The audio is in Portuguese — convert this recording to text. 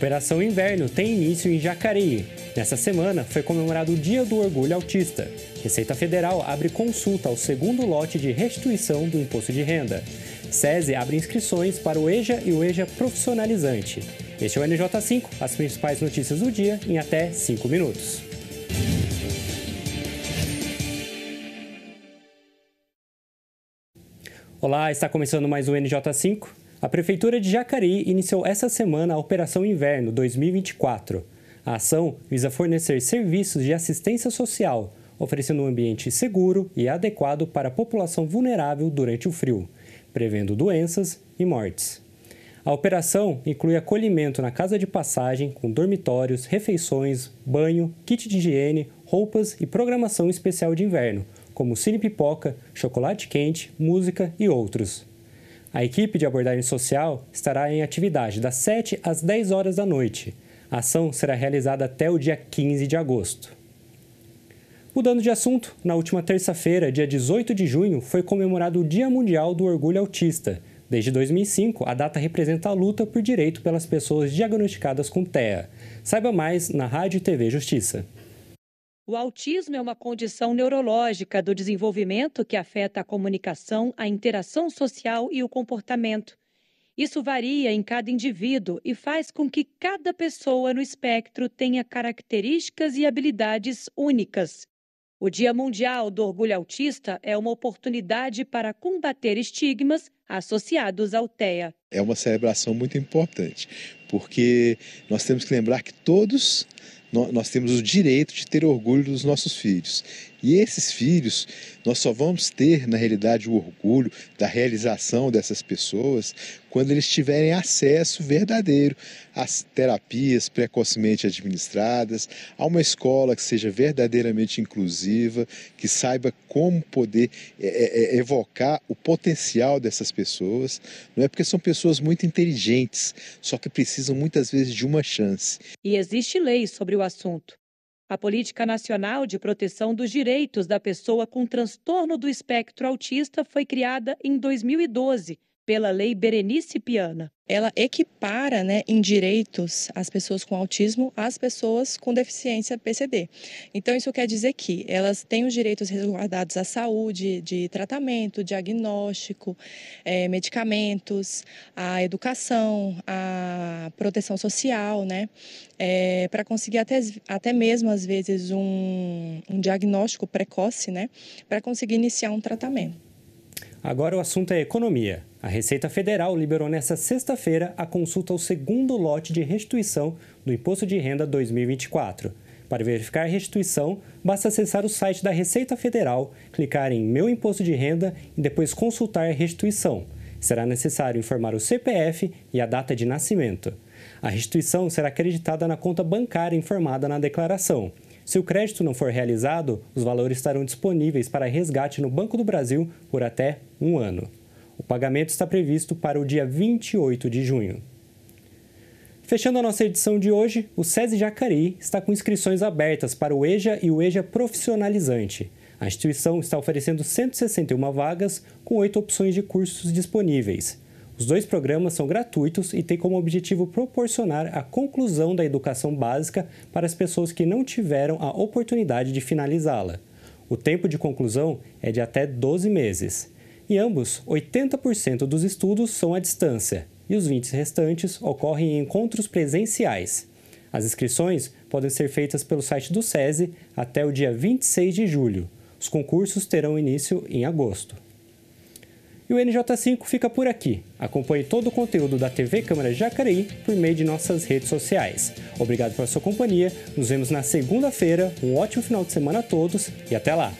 Operação Inverno tem início em Jacareí. Nessa semana foi comemorado o Dia do Orgulho Autista. Receita Federal abre consulta ao segundo lote de restituição do imposto de renda. SESI abre inscrições para o EJA e o EJA profissionalizante. Este é o NJ5, as principais notícias do dia em até 5 minutos. Olá, está começando mais um NJ5. A Prefeitura de Jacareí iniciou essa semana a Operação Inverno 2024. A ação visa fornecer serviços de assistência social, oferecendo um ambiente seguro e adequado para a população vulnerável durante o frio, prevendo doenças e mortes. A operação inclui acolhimento na casa de passagem, com dormitórios, refeições, banho, kit de higiene, roupas e programação especial de inverno, como cine pipoca, chocolate quente, música e outros. A equipe de abordagem social estará em atividade das 7 às 10 horas da noite. A ação será realizada até o dia 15 de agosto. Mudando de assunto, na última terça-feira, dia 18 de junho, foi comemorado o Dia Mundial do Orgulho Autista. Desde 2005, a data representa a luta por direito pelas pessoas diagnosticadas com TEA. Saiba mais na Rádio e TV Justiça. O autismo é uma condição neurológica do desenvolvimento que afeta a comunicação, a interação social e o comportamento. Isso varia em cada indivíduo e faz com que cada pessoa no espectro tenha características e habilidades únicas. O Dia Mundial do Orgulho Autista é uma oportunidade para combater estigmas associados ao TEA. É uma celebração muito importante, porque nós temos que lembrar que todos nós temos o direito de ter orgulho dos nossos filhos. E esses filhos, nós só vamos ter, na realidade, o orgulho da realização dessas pessoas quando eles tiverem acesso verdadeiro às terapias precocemente administradas, a uma escola que seja verdadeiramente inclusiva, que saiba como poder é, é, é, evocar o potencial dessas pessoas. Não é porque são pessoas muito inteligentes, só que precisam muitas vezes de uma chance. E existe lei sobre o o assunto. A Política Nacional de Proteção dos Direitos da Pessoa com Transtorno do Espectro Autista foi criada em 2012 pela Lei Berenice Piana. Ela equipara né, em direitos as pessoas com autismo às pessoas com deficiência PCD. Então, isso quer dizer que elas têm os direitos resguardados à saúde, de tratamento, diagnóstico, é, medicamentos, à educação, à proteção social, né, é, para conseguir até, até mesmo, às vezes, um, um diagnóstico precoce, né, para conseguir iniciar um tratamento. Agora o assunto é economia. A Receita Federal liberou nesta sexta-feira a consulta ao segundo lote de restituição do Imposto de Renda 2024. Para verificar a restituição, basta acessar o site da Receita Federal, clicar em Meu Imposto de Renda e depois consultar a restituição. Será necessário informar o CPF e a data de nascimento. A restituição será acreditada na conta bancária informada na declaração. Se o crédito não for realizado, os valores estarão disponíveis para resgate no Banco do Brasil por até um ano. O pagamento está previsto para o dia 28 de junho. Fechando a nossa edição de hoje, o SESI Jacareí está com inscrições abertas para o EJA e o EJA Profissionalizante. A instituição está oferecendo 161 vagas com oito opções de cursos disponíveis. Os dois programas são gratuitos e têm como objetivo proporcionar a conclusão da educação básica para as pessoas que não tiveram a oportunidade de finalizá-la. O tempo de conclusão é de até 12 meses. Em ambos, 80% dos estudos são à distância e os 20 restantes ocorrem em encontros presenciais. As inscrições podem ser feitas pelo site do SESI até o dia 26 de julho. Os concursos terão início em agosto. E o NJ5 fica por aqui. Acompanhe todo o conteúdo da TV Câmara Jacareí por meio de nossas redes sociais. Obrigado pela sua companhia. Nos vemos na segunda-feira. Um ótimo final de semana a todos e até lá!